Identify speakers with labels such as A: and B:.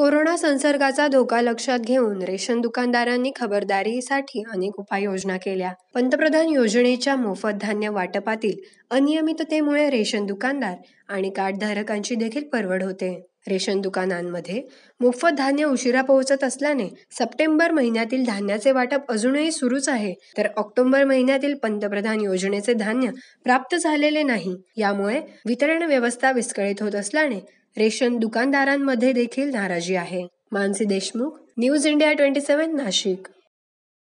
A: corona संसर्गाचा धोका लक्षात घेऊन रेशन दुकानदारांनी खबरदारीसाठी अनेक उपाययोजना केल्या पंतप्रधान योजनेच्या मोफत धान्य वाटपातील अनियमिततेमुळे रेशन दुकानदार आणि कार्डधारकांची देखील परवड होते रेशन दुकानांमध्ये मोफत धान्य उशिरा पोहोचत असल्याने सप्टेंबर महिन्यातील धान्याचे वाटप अजूनही सुरूच आहे तर ऑक्टोबर महिन्यातील पंतप्रधान योजनेचे धान्य प्राप्त झालेले नाही यामुळे वितरण व्यवस्था विस्कळीत होत असल्याने रेशन दुकानदारांमध्ये देखील नाराजी आहे Mansi Deshmukh news India twenty seven Nashik